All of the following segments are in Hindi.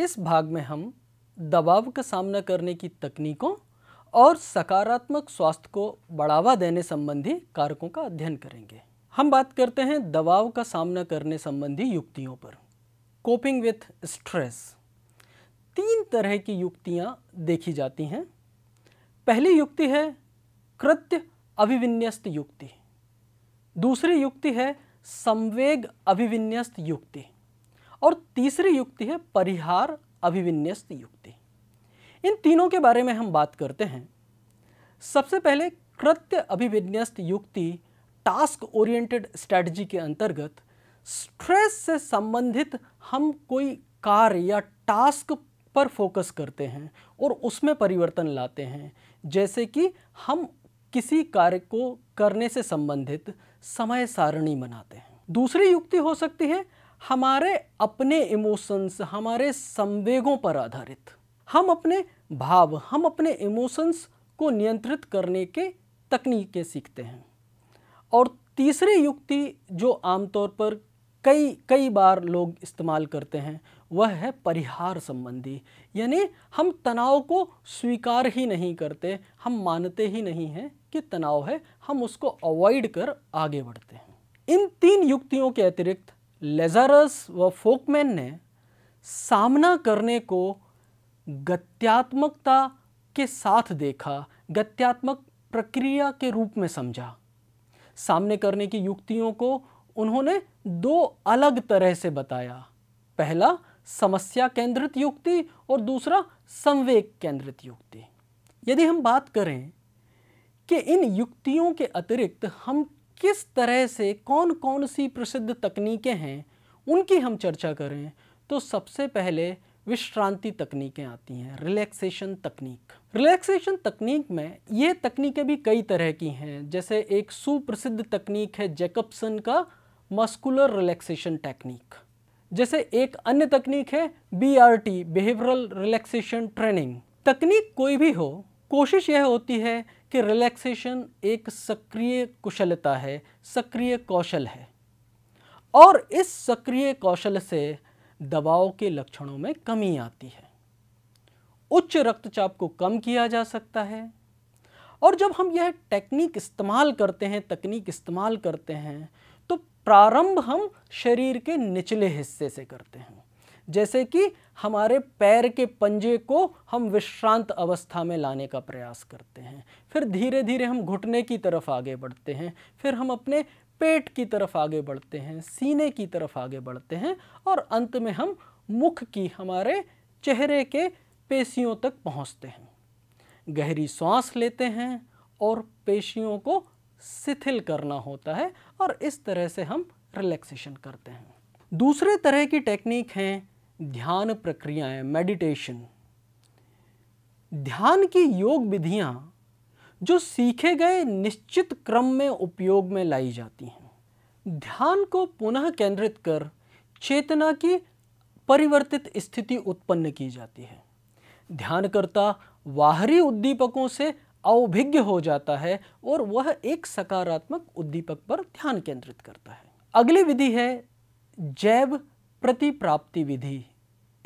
इस भाग में हम दबाव का सामना करने की तकनीकों और सकारात्मक स्वास्थ्य को बढ़ावा देने संबंधी कारकों का अध्ययन करेंगे हम बात करते हैं दबाव का सामना करने संबंधी युक्तियों पर कोपिंग विथ स्ट्रेस तीन तरह की युक्तियां देखी जाती हैं पहली युक्ति है कृत्य अभिविन्यस्त युक्ति दूसरी युक्ति है संवेग अभिविन्यस्त युक्ति और तीसरी युक्ति है परिहार अभिविन्यस्त युक्ति इन तीनों के बारे में हम बात करते हैं सबसे पहले कृत्य अभिविन्यस्त युक्ति टास्क ओरिएंटेड स्ट्रैटेजी के अंतर्गत स्ट्रेस से संबंधित हम कोई कार्य या टास्क पर फोकस करते हैं और उसमें परिवर्तन लाते हैं जैसे कि हम किसी कार्य को करने से संबंधित समय सारणी बनाते हैं दूसरी युक्ति हो सकती है हमारे अपने इमोशंस हमारे संवेगों पर आधारित हम अपने भाव हम अपने इमोशंस को नियंत्रित करने के तकनीकें सीखते हैं और तीसरी युक्ति जो आमतौर पर कई कई बार लोग इस्तेमाल करते हैं वह है परिहार संबंधी यानी हम तनाव को स्वीकार ही नहीं करते हम मानते ही नहीं हैं कि तनाव है हम उसको अवॉइड कर आगे बढ़ते हैं इन तीन युक्तियों के अतिरिक्त लेजारस व फोकमैन ने सामना करने को गत्यात्मकता के साथ देखा गत्यात्मक प्रक्रिया के रूप में समझा सामने करने की युक्तियों को उन्होंने दो अलग तरह से बताया पहला समस्या केंद्रित युक्ति और दूसरा संवेग केंद्रित युक्ति यदि हम बात करें कि इन युक्तियों के अतिरिक्त हम किस तरह से कौन कौन सी प्रसिद्ध तकनीकें हैं उनकी हम चर्चा करें तो सबसे पहले विश्रांति तकनीकें आती हैं रिलैक्सेशन तकनीक रिलैक्सेशन तकनीक में ये तकनीकें भी कई तरह की हैं जैसे एक सुप्रसिद्ध तकनीक है जैकबसन का मस्कुलर रिलैक्सेशन टेक्निक जैसे एक अन्य तकनीक है B R T behavioural relaxation training तकनीक कोई भी हो कोशिश यह होती है कि रिलैक्सेशन एक सक्रिय कुशलता है सक्रिय कौशल है और इस सक्रिय कौशल से दबाव के लक्षणों में कमी आती है उच्च रक्तचाप को कम किया जा सकता है और जब हम यह टेक्निक इस्तेमाल करते हैं तकनीक इस्तेमाल करते हैं तो प्रारंभ हम शरीर के निचले हिस्से से करते हैं जैसे कि हमारे पैर के पंजे को हम विश्रांत अवस्था में लाने का प्रयास करते हैं फिर धीरे धीरे हम घुटने की तरफ आगे बढ़ते हैं फिर हम अपने पेट की तरफ आगे बढ़ते हैं सीने की तरफ आगे बढ़ते हैं और अंत में हम मुख की हमारे चेहरे के पेशियों तक पहुंचते हैं गहरी सांस लेते हैं और पेशियों को शिथिल करना होता है और इस तरह से हम रिलैक्सेशन करते हैं दूसरे तरह की टेक्निक हैं ध्यान प्रक्रियाएं मेडिटेशन ध्यान की योग विधियां जो सीखे गए निश्चित क्रम में उपयोग में लाई जाती हैं ध्यान को पुनः केंद्रित कर चेतना की परिवर्तित स्थिति उत्पन्न की जाती है ध्यानकर्ता बाहरी उद्दीपकों से अवभिज्ञ हो जाता है और वह एक सकारात्मक उद्दीपक पर ध्यान केंद्रित करता है अगली विधि है जैव प्रतिप्राप्ति विधि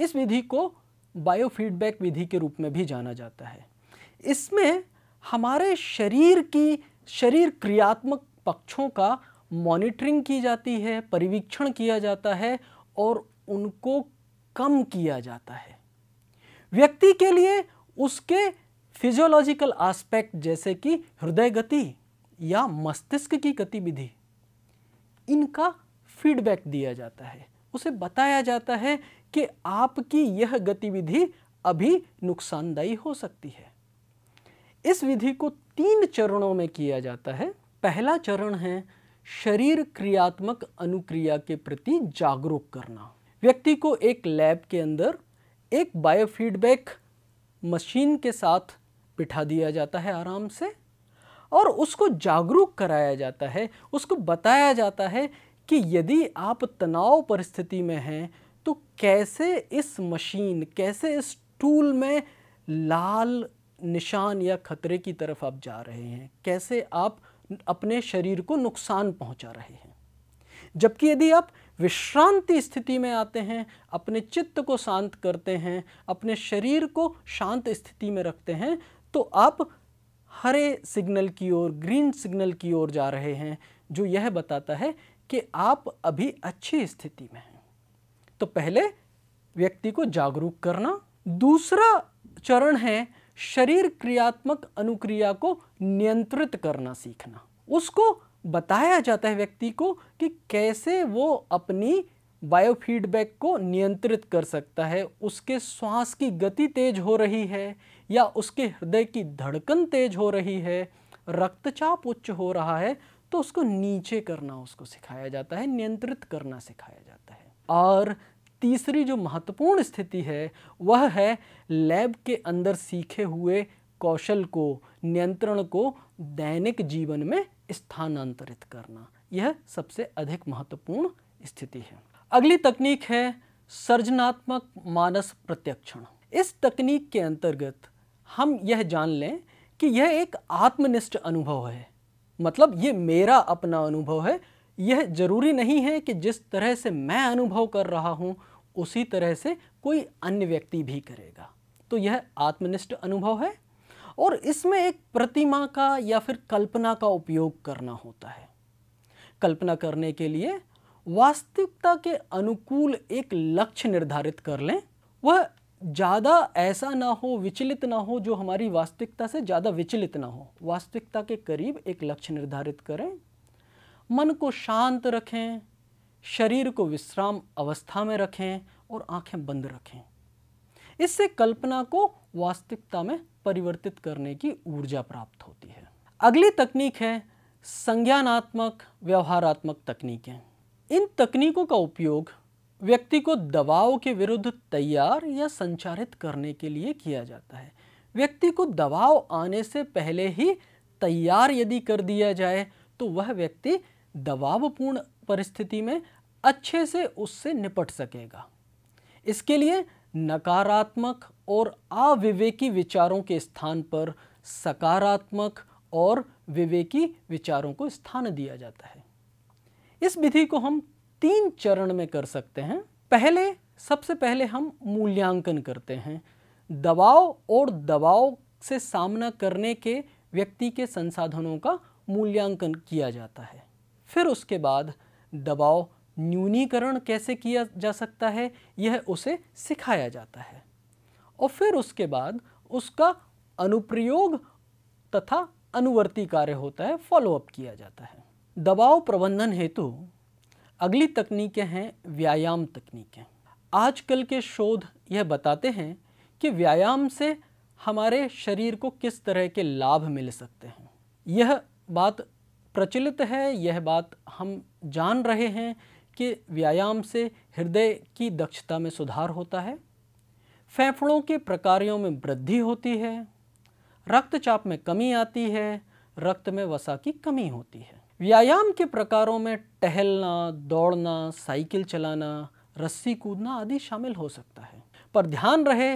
इस विधि को बायोफीडबैक विधि के रूप में भी जाना जाता है इसमें हमारे शरीर की शरीर क्रियात्मक पक्षों का मॉनिटरिंग की जाती है परिवीक्षण किया जाता है और उनको कम किया जाता है व्यक्ति के लिए उसके फिजियोलॉजिकल एस्पेक्ट जैसे कि हृदय गति या मस्तिष्क की गतिविधि इनका फीडबैक दिया जाता है उसे बताया जाता है कि आपकी यह गतिविधि अभी नुकसानदायी हो सकती है इस विधि को तीन चरणों में किया जाता है पहला चरण है शरीर क्रियात्मक अनुक्रिया के प्रति जागरूक करना व्यक्ति को एक लैब के अंदर एक बायोफीडबैक मशीन के साथ बिठा दिया जाता है आराम से और उसको जागरूक कराया जाता है उसको बताया जाता है कि यदि आप तनाव परिस्थिति में हैं तो कैसे इस मशीन कैसे इस टूल में लाल निशान या खतरे की तरफ आप जा रहे हैं कैसे आप अपने शरीर को नुकसान पहुंचा रहे हैं जबकि यदि आप विश्रांति स्थिति में आते हैं अपने चित्त को शांत करते हैं अपने शरीर को शांत स्थिति में रखते हैं तो आप हरे सिग्नल की ओर ग्रीन सिग्नल की ओर जा रहे हैं जो यह बताता है कि आप अभी अच्छी स्थिति में हैं तो पहले व्यक्ति को जागरूक करना दूसरा चरण है शरीर क्रियात्मक अनुक्रिया को नियंत्रित करना सीखना उसको बताया जाता है व्यक्ति को कि कैसे वो अपनी बायोफीडबैक को नियंत्रित कर सकता है उसके श्वास की गति तेज हो रही है या उसके हृदय की धड़कन तेज हो रही है रक्तचाप उच्च हो रहा है तो उसको नीचे करना उसको सिखाया जाता है नियंत्रित करना सिखाया जाता है और तीसरी जो महत्वपूर्ण स्थिति है वह है लैब के अंदर सीखे हुए कौशल को नियंत्रण को दैनिक जीवन में स्थानांतरित करना यह सबसे अधिक महत्वपूर्ण स्थिति है अगली तकनीक है सर्जनात्मक मानस प्रत्यक्षण इस तकनीक के अंतर्गत हम यह जान लें कि यह एक आत्मनिष्ठ अनुभव है मतलब ये मेरा अपना अनुभव है यह जरूरी नहीं है कि जिस तरह से मैं अनुभव कर रहा हूँ उसी तरह से कोई अन्य व्यक्ति भी करेगा तो यह आत्मनिष्ठ अनुभव है और इसमें एक प्रतिमा का या फिर कल्पना का उपयोग करना होता है कल्पना करने के लिए वास्तविकता के अनुकूल एक लक्ष्य निर्धारित कर लें वह ज़्यादा ऐसा ना हो विचलित ना हो जो हमारी वास्तविकता से ज़्यादा विचलित ना हो वास्तविकता के करीब एक लक्ष्य निर्धारित करें मन को शांत रखें शरीर को विश्राम अवस्था में रखें और आंखें बंद रखें इससे कल्पना को वास्तविकता में परिवर्तित करने की ऊर्जा प्राप्त होती है अगली तकनीक है संज्ञानात्मक व्यवहारात्मक तकनीकें इन तकनीकों का उपयोग व्यक्ति को दबाव के विरुद्ध तैयार या संचारित करने के लिए किया जाता है व्यक्ति को दबाव आने से पहले ही तैयार यदि कर दिया जाए तो वह व्यक्ति दबावपूर्ण परिस्थिति में अच्छे से उससे निपट सकेगा इसके लिए नकारात्मक और अविवेकी विचारों के स्थान पर सकारात्मक और विवेकी विचारों को स्थान दिया जाता है इस विधि को हम तीन चरण में कर सकते हैं पहले सबसे पहले हम मूल्यांकन करते हैं दबाव और दबाव से सामना करने के व्यक्ति के संसाधनों का मूल्यांकन किया जाता है फिर उसके बाद दबाव न्यूनीकरण कैसे किया जा सकता है यह उसे सिखाया जाता है और फिर उसके बाद उसका अनुप्रयोग तथा अनुवर्ती कार्य होता है फॉलोअप किया जाता है दबाव प्रबंधन हेतु अगली तकनीकें हैं व्यायाम तकनीकें आजकल के शोध यह बताते हैं कि व्यायाम से हमारे शरीर को किस तरह के लाभ मिल सकते हैं यह बात प्रचलित है यह बात हम जान रहे हैं कि व्यायाम से हृदय की दक्षता में सुधार होता है फेफड़ों के प्रकारियों में वृद्धि होती है रक्तचाप में कमी आती है रक्त में वसा की कमी होती है व्यायाम के प्रकारों में टहलना दौड़ना साइकिल चलाना रस्सी कूदना आदि शामिल हो सकता है पर ध्यान रहे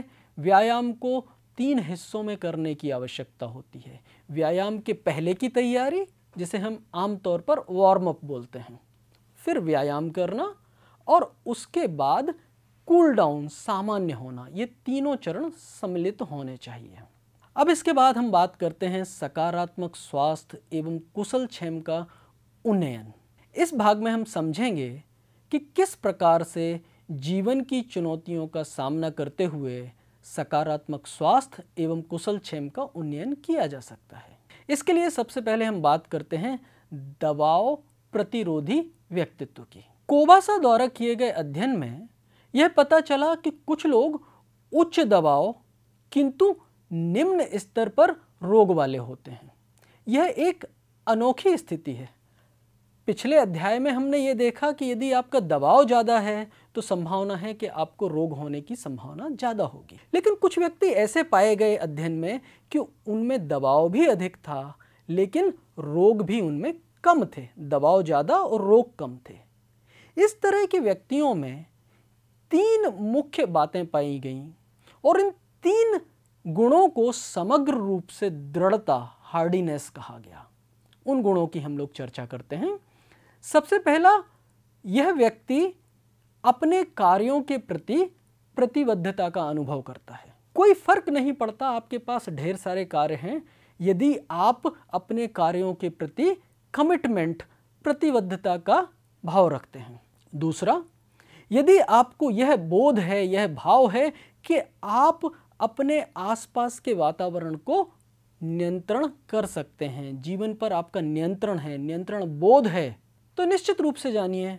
व्यायाम को तीन हिस्सों में करने की आवश्यकता होती है व्यायाम के पहले की तैयारी जिसे हम आमतौर पर वार्म अप बोलते हैं फिर व्यायाम करना और उसके बाद कूल डाउन सामान्य होना ये तीनों चरण सम्मिलित होने चाहिए अब इसके बाद हम बात करते हैं सकारात्मक स्वास्थ्य एवं कुशल क्षेम का उन्नयन इस भाग में हम समझेंगे कि किस प्रकार से जीवन की चुनौतियों का सामना करते हुए सकारात्मक स्वास्थ्य एवं कुशल क्षेम का उन्नयन किया जा सकता है इसके लिए सबसे पहले हम बात करते हैं दबाव प्रतिरोधी व्यक्तित्व की कोबासा द्वारा किए गए अध्ययन में यह पता चला कि कुछ लोग उच्च दबाव किंतु निम्न स्तर पर रोग वाले होते हैं यह एक अनोखी स्थिति है पिछले अध्याय में हमने ये देखा कि यदि आपका दबाव ज़्यादा है तो संभावना है कि आपको रोग होने की संभावना ज़्यादा होगी लेकिन कुछ व्यक्ति ऐसे पाए गए अध्ययन में कि उनमें दबाव भी अधिक था लेकिन रोग भी उनमें कम थे दबाव ज़्यादा और रोग कम थे इस तरह के व्यक्तियों में तीन मुख्य बातें पाई गईं और इन तीन गुणों को समग्र रूप से दृढ़ता हार्डीनेस कहा गया उन गुणों की हम लोग चर्चा करते हैं सबसे पहला यह व्यक्ति अपने कार्यों के प्रति प्रतिबद्धता का अनुभव करता है कोई फर्क नहीं पड़ता आपके पास ढेर सारे कार्य हैं यदि आप अपने कार्यों के प्रति कमिटमेंट प्रतिबद्धता का भाव रखते हैं दूसरा यदि आपको यह बोध है यह भाव है कि आप अपने आसपास के वातावरण को नियंत्रण कर सकते हैं जीवन पर आपका नियंत्रण है नियंत्रण बोध है तो निश्चित रूप से जानिए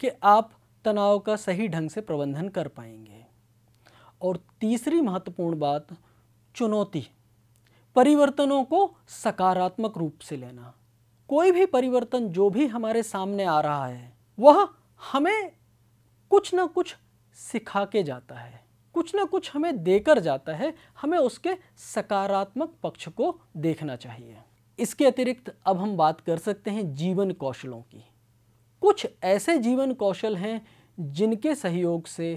कि आप तनाव का सही ढंग से प्रबंधन कर पाएंगे और तीसरी महत्वपूर्ण बात चुनौती परिवर्तनों को सकारात्मक रूप से लेना कोई भी परिवर्तन जो भी हमारे सामने आ रहा है वह हमें कुछ ना कुछ सिखा के जाता है कुछ ना कुछ हमें देकर जाता है हमें उसके सकारात्मक पक्ष को देखना चाहिए इसके अतिरिक्त अब हम बात कर सकते हैं जीवन कौशलों की कुछ ऐसे जीवन कौशल हैं जिनके सहयोग से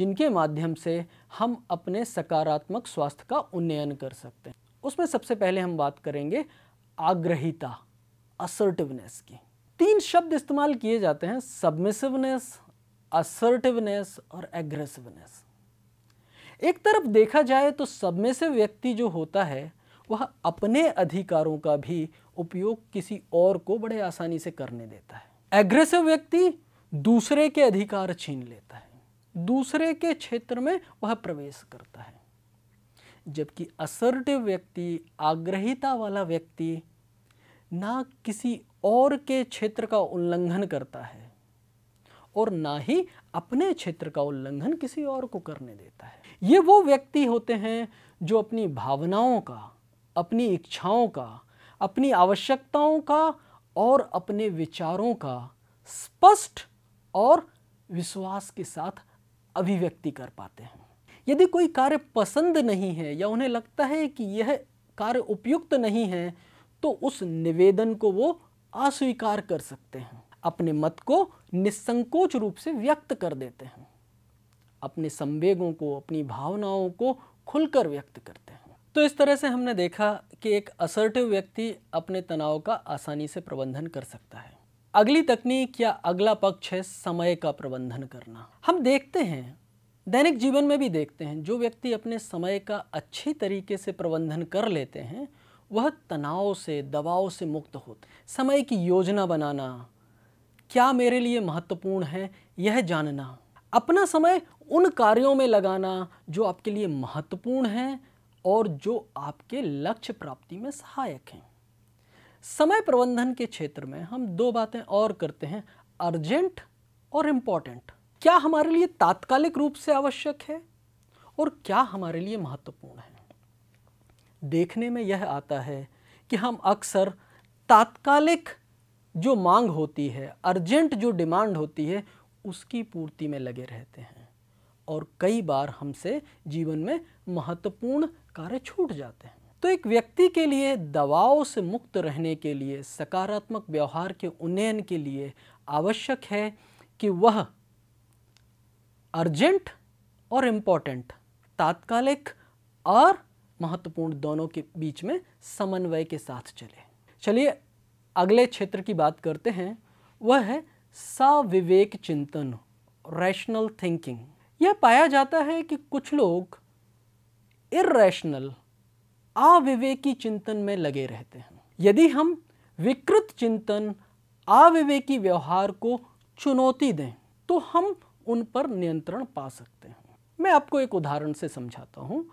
जिनके माध्यम से हम अपने सकारात्मक स्वास्थ्य का उन्नयन कर सकते हैं उसमें सबसे पहले हम बात करेंगे आग्रहिता असर्टिवनेस की तीन शब्द इस्तेमाल किए जाते हैं सबमिसिवनेस असर्टिवनेस और एग्रेसिवनेस एक तरफ देखा जाए तो सब में से व्यक्ति जो होता है वह अपने अधिकारों का भी उपयोग किसी और को बड़े आसानी से करने देता है एग्रेसिव व्यक्ति दूसरे के अधिकार छीन लेता है दूसरे के क्षेत्र में वह प्रवेश करता है जबकि असर्टिव व्यक्ति आग्रहिता वाला व्यक्ति ना किसी और के क्षेत्र का उल्लंघन करता है और ना ही अपने क्षेत्र का उल्लंघन किसी और को करने देता है ये वो व्यक्ति होते हैं जो अपनी भावनाओं का अपनी इच्छाओं का अपनी आवश्यकताओं का और अपने विचारों का स्पष्ट और विश्वास के साथ अभिव्यक्ति कर पाते हैं यदि कोई कार्य पसंद नहीं है या उन्हें लगता है कि यह कार्य उपयुक्त नहीं है तो उस निवेदन को वो अस्वीकार कर सकते हैं अपने मत को निसंकोच रूप से व्यक्त कर देते हैं अपने संवेगों को अपनी भावनाओं को खुलकर व्यक्त करते हैं तो इस तरह से हमने देखा कि एक असर्टिव व्यक्ति अपने तनाव का आसानी से प्रबंधन कर सकता है अगली तकनीक या अगला पक्ष है समय का प्रबंधन करना हम देखते हैं दैनिक जीवन में भी देखते हैं जो व्यक्ति अपने समय का अच्छी तरीके से प्रबंधन कर लेते हैं वह तनाव से दबाव से मुक्त होते समय की योजना बनाना क्या मेरे लिए महत्वपूर्ण है यह जानना अपना समय उन कार्यों में लगाना जो आपके लिए महत्वपूर्ण हैं और जो आपके लक्ष्य प्राप्ति में सहायक हैं समय प्रबंधन के क्षेत्र में हम दो बातें और करते हैं अर्जेंट और इम्पॉर्टेंट क्या हमारे लिए तात्कालिक रूप से आवश्यक है और क्या हमारे लिए महत्वपूर्ण है देखने में यह आता है कि हम अक्सर तात्कालिक जो मांग होती है अर्जेंट जो डिमांड होती है उसकी पूर्ति में लगे रहते हैं और कई बार हमसे जीवन में महत्वपूर्ण कार्य छूट जाते हैं तो एक व्यक्ति के लिए दबाव से मुक्त रहने के लिए सकारात्मक व्यवहार के उन्नयन के लिए आवश्यक है कि वह अर्जेंट और इम्पॉर्टेंट तात्कालिक और महत्वपूर्ण दोनों के बीच में समन्वय के साथ चले चलिए अगले क्षेत्र की बात करते हैं वह है सविवेक चिंतन रैशनल थिंकिंग यह पाया जाता है कि कुछ लोग इेशनल अविवेकी चिंतन में लगे रहते हैं यदि हम विकृत चिंतन अविवेकी व्यवहार को चुनौती दें तो हम उन पर नियंत्रण पा सकते हैं मैं आपको एक उदाहरण से समझाता हूँ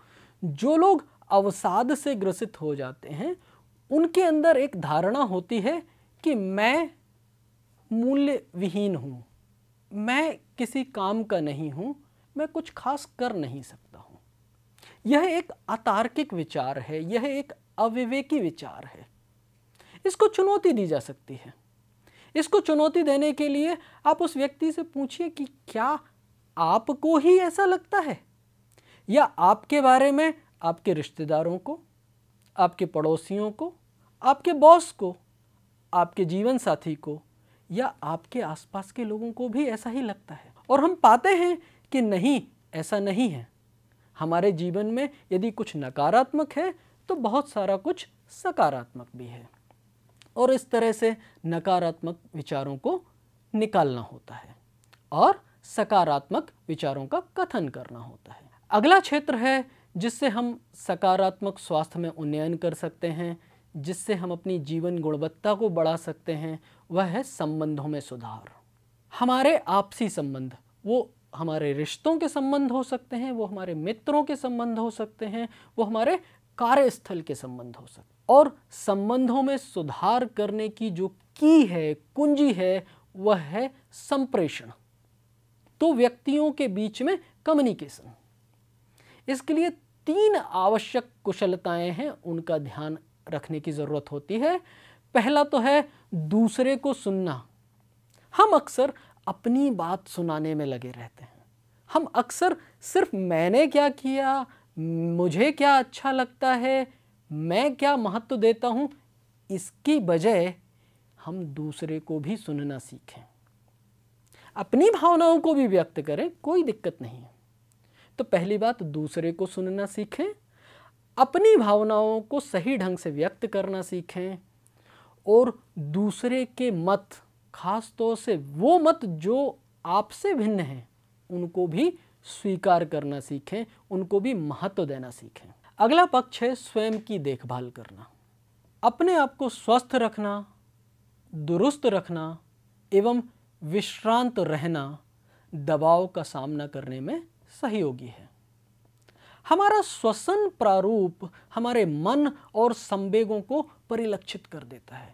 जो लोग अवसाद से ग्रसित हो जाते हैं उनके अंदर एक धारणा होती है कि मैं मूल्य विहीन हूँ मैं किसी काम का नहीं हूँ मैं कुछ खास कर नहीं सकता हूँ यह एक अतार्किक विचार है यह एक अविवेकी विचार है इसको चुनौती दी जा सकती है इसको चुनौती देने के लिए आप उस व्यक्ति से पूछिए कि क्या आपको ही ऐसा लगता है या आपके बारे में आपके रिश्तेदारों को आपके पड़ोसियों को आपके बॉस को आपके जीवन साथी को या आपके आसपास के लोगों को भी ऐसा ही लगता है और हम पाते हैं कि नहीं ऐसा नहीं है हमारे जीवन में यदि कुछ नकारात्मक है तो बहुत सारा कुछ सकारात्मक भी है और इस तरह से नकारात्मक विचारों को निकालना होता है और सकारात्मक विचारों का कथन करना होता है अगला क्षेत्र है जिससे हम सकारात्मक स्वास्थ्य में उन्नयन कर सकते हैं जिससे हम अपनी जीवन गुणवत्ता को बढ़ा सकते हैं वह है संबंधों में सुधार हमारे आपसी संबंध वो हमारे रिश्तों के संबंध हो सकते हैं वो हमारे मित्रों के संबंध हो सकते हैं वो हमारे कार्यस्थल के संबंध हो सकते और संबंधों में सुधार करने की जो की है कुंजी है वह है संप्रेषण तो व्यक्तियों के बीच में कम्युनिकेशन इसके लिए तीन आवश्यक कुशलताएं हैं उनका ध्यान रखने की ज़रूरत होती है पहला तो है दूसरे को सुनना हम अक्सर अपनी बात सुनाने में लगे रहते हैं हम अक्सर सिर्फ मैंने क्या किया मुझे क्या अच्छा लगता है मैं क्या महत्व देता हूँ इसकी बजाय हम दूसरे को भी सुनना सीखें अपनी भावनाओं को भी व्यक्त करें कोई दिक्कत नहीं है तो पहली बात दूसरे को सुनना सीखें अपनी भावनाओं को सही ढंग से व्यक्त करना सीखें और दूसरे के मत खास तौर से वो मत जो आपसे भिन्न हैं उनको भी स्वीकार करना सीखें उनको भी महत्व देना सीखें अगला पक्ष है स्वयं की देखभाल करना अपने आप को स्वस्थ रखना दुरुस्त रखना एवं विश्रांत रहना दबाव का सामना करने में सहयोगी है हमारा श्वसन प्रारूप हमारे मन और संवेगों को परिलक्षित कर देता है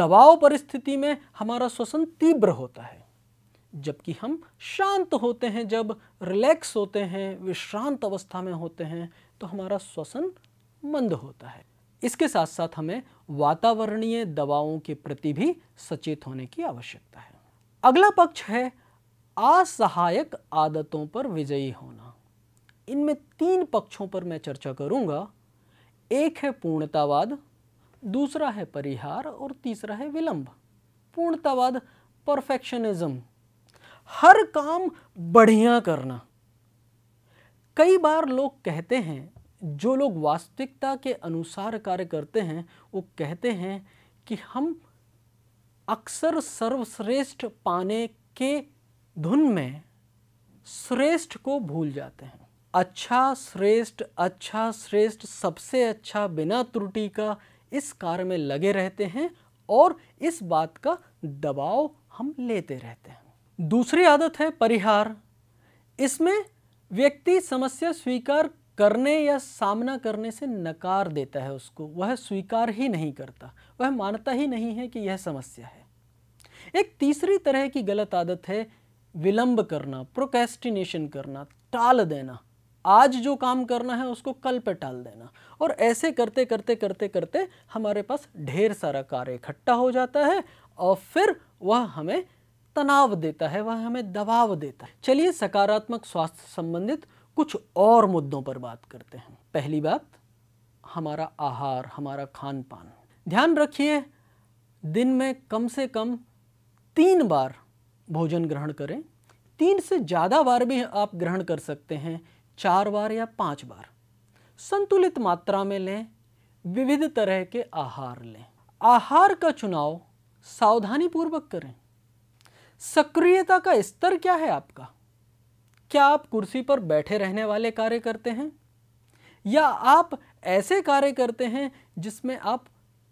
दबाव परिस्थिति में हमारा श्वसन तीव्र होता है जबकि हम शांत होते हैं जब रिलैक्स होते हैं विश्रांत अवस्था में होते हैं तो हमारा श्वसन मंद होता है इसके साथ साथ हमें वातावरणीय दबावों के प्रति भी सचेत होने की आवश्यकता है अगला पक्ष है असहायक आदतों पर विजयी होना इनमें तीन पक्षों पर मैं चर्चा करूंगा एक है पूर्णतावाद दूसरा है परिहार और तीसरा है विलंब पूर्णतावाद परफेक्शनिज्म हर काम बढ़िया करना कई बार लोग कहते हैं जो लोग वास्तविकता के अनुसार कार्य करते हैं वो कहते हैं कि हम अक्सर सर्वश्रेष्ठ पाने के धुन में श्रेष्ठ को भूल जाते हैं अच्छा श्रेष्ठ अच्छा श्रेष्ठ सबसे अच्छा बिना त्रुटि का इस कार्य में लगे रहते हैं और इस बात का दबाव हम लेते रहते हैं दूसरी आदत है परिहार इसमें व्यक्ति समस्या स्वीकार करने या सामना करने से नकार देता है उसको वह स्वीकार ही नहीं करता वह मानता ही नहीं है कि यह समस्या है एक तीसरी तरह की गलत आदत है विलंब करना प्रोकेस्टिनेशन करना टाल देना आज जो काम करना है उसको कल पे टाल देना और ऐसे करते करते करते करते हमारे पास ढेर सारा कार्य इकट्ठा हो जाता है और फिर वह हमें तनाव देता है वह हमें दबाव देता है चलिए सकारात्मक स्वास्थ्य संबंधित कुछ और मुद्दों पर बात करते हैं पहली बात हमारा आहार हमारा खान पान ध्यान रखिए दिन में कम से कम तीन बार भोजन ग्रहण करें तीन से ज़्यादा बार भी आप ग्रहण कर सकते हैं चार बार या पांच बार संतुलित मात्रा में लें विविध तरह के आहार लें आहार का चुनाव सावधानी पूर्वक करें सक्रियता का स्तर क्या है आपका क्या आप कुर्सी पर बैठे रहने वाले कार्य करते हैं या आप ऐसे कार्य करते हैं जिसमें आप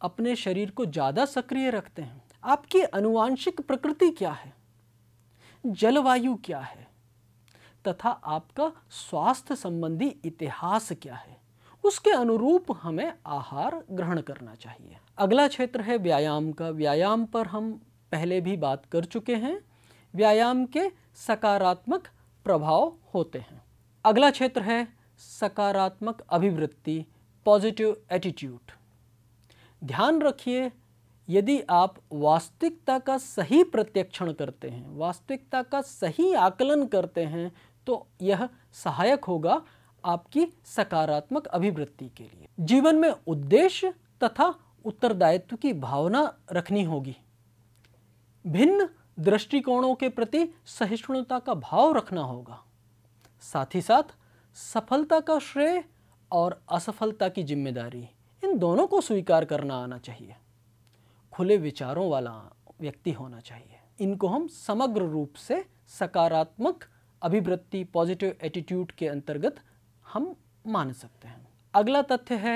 अपने शरीर को ज़्यादा सक्रिय रखते हैं आपकी अनुवांशिक प्रकृति क्या है जलवायु क्या है तथा आपका स्वास्थ्य संबंधी इतिहास क्या है उसके अनुरूप हमें आहार ग्रहण करना चाहिए अगला क्षेत्र है व्यायाम का व्यायाम पर हम पहले भी बात कर चुके हैं व्यायाम के सकारात्मक प्रभाव होते हैं अगला क्षेत्र है सकारात्मक अभिवृत्ति पॉजिटिव एटीट्यूड ध्यान रखिए यदि आप वास्तविकता का सही प्रत्यक्षण करते हैं वास्तविकता का सही आकलन करते हैं तो यह सहायक होगा आपकी सकारात्मक अभिवृत्ति के लिए जीवन में उद्देश्य तथा उत्तरदायित्व की भावना रखनी होगी भिन्न दृष्टिकोणों के प्रति सहिष्णुता का भाव रखना होगा साथ ही साथ सफलता का श्रेय और असफलता की जिम्मेदारी इन दोनों को स्वीकार करना आना चाहिए खुले विचारों वाला व्यक्ति होना चाहिए इनको हम समग्र रूप से सकारात्मक अभिवृत्ति पॉजिटिव एटीट्यूड के अंतर्गत हम मान सकते हैं अगला तथ्य है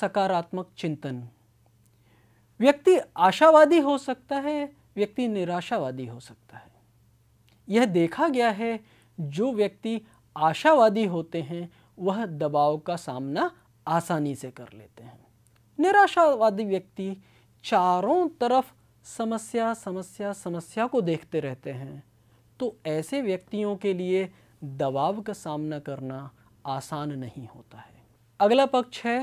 सकारात्मक चिंतन व्यक्ति आशावादी हो सकता है व्यक्ति निराशावादी हो सकता है यह देखा गया है जो व्यक्ति आशावादी होते हैं वह दबाव का सामना आसानी से कर लेते हैं निराशावादी व्यक्ति चारों तरफ समस्या समस्या समस्या को देखते रहते हैं तो ऐसे व्यक्तियों के लिए दबाव का सामना करना आसान नहीं होता है अगला पक्ष है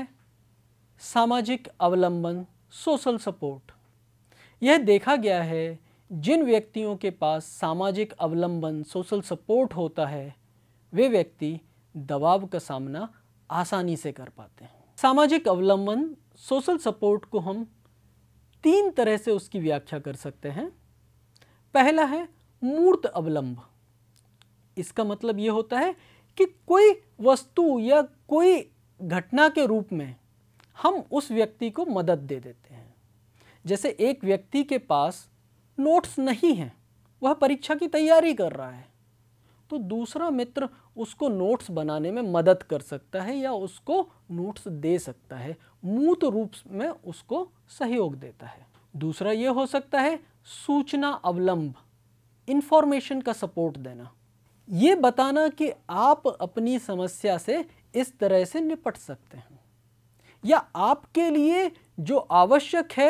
सामाजिक अवलंबन सोशल सपोर्ट यह देखा गया है जिन व्यक्तियों के पास सामाजिक अवलंबन सोशल सपोर्ट होता है वे व्यक्ति दबाव का सामना आसानी से कर पाते हैं सामाजिक अवलंबन सोशल सपोर्ट को हम तीन तरह से उसकी व्याख्या कर सकते हैं पहला है मूर्त अवलंब इसका मतलब ये होता है कि कोई वस्तु या कोई घटना के रूप में हम उस व्यक्ति को मदद दे देते हैं जैसे एक व्यक्ति के पास नोट्स नहीं हैं वह परीक्षा की तैयारी कर रहा है तो दूसरा मित्र उसको नोट्स बनाने में मदद कर सकता है या उसको नोट्स दे सकता है मूर्त रूप में उसको सहयोग देता है दूसरा ये हो सकता है सूचना अवलंब इन्फॉर्मेशन का सपोर्ट देना ये बताना कि आप अपनी समस्या से इस तरह से निपट सकते हैं या आपके लिए जो आवश्यक है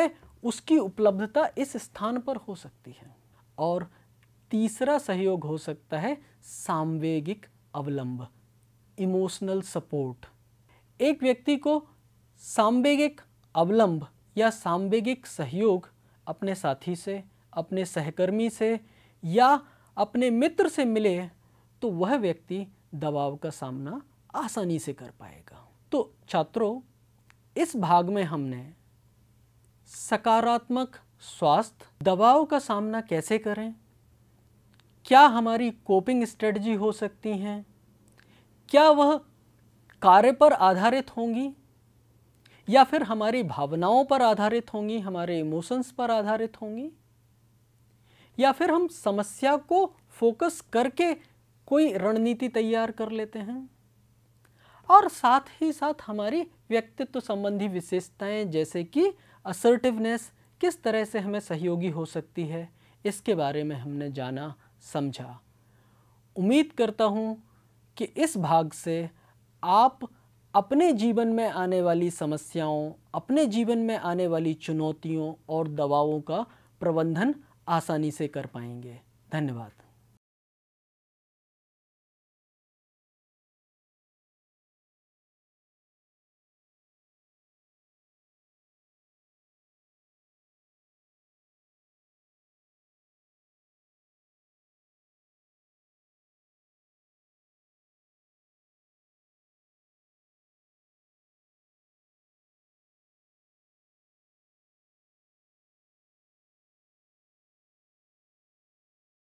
उसकी उपलब्धता इस स्थान पर हो सकती है और तीसरा सहयोग हो सकता है सामवेगिक अवलंब इमोशनल सपोर्ट एक व्यक्ति को सामवेगिक अवलंब या सामवेगिक सहयोग अपने साथी से अपने सहकर्मी से या अपने मित्र से मिले तो वह व्यक्ति दबाव का सामना आसानी से कर पाएगा तो छात्रों इस भाग में हमने सकारात्मक स्वास्थ्य दबाव का सामना कैसे करें क्या हमारी कोपिंग स्ट्रेटजी हो सकती हैं क्या वह कार्य पर आधारित होंगी या फिर हमारी भावनाओं पर आधारित होंगी हमारे इमोशंस पर आधारित होंगी या फिर हम समस्या को फोकस करके कोई रणनीति तैयार कर लेते हैं और साथ ही साथ हमारी व्यक्तित्व संबंधी विशेषताएं जैसे कि असर्टिवनेस किस तरह से हमें सहयोगी हो सकती है इसके बारे में हमने जाना समझा उम्मीद करता हूँ कि इस भाग से आप अपने जीवन में आने वाली समस्याओं अपने जीवन में आने वाली चुनौतियों और दबावों का प्रबंधन आसानी से कर पाएंगे धन्यवाद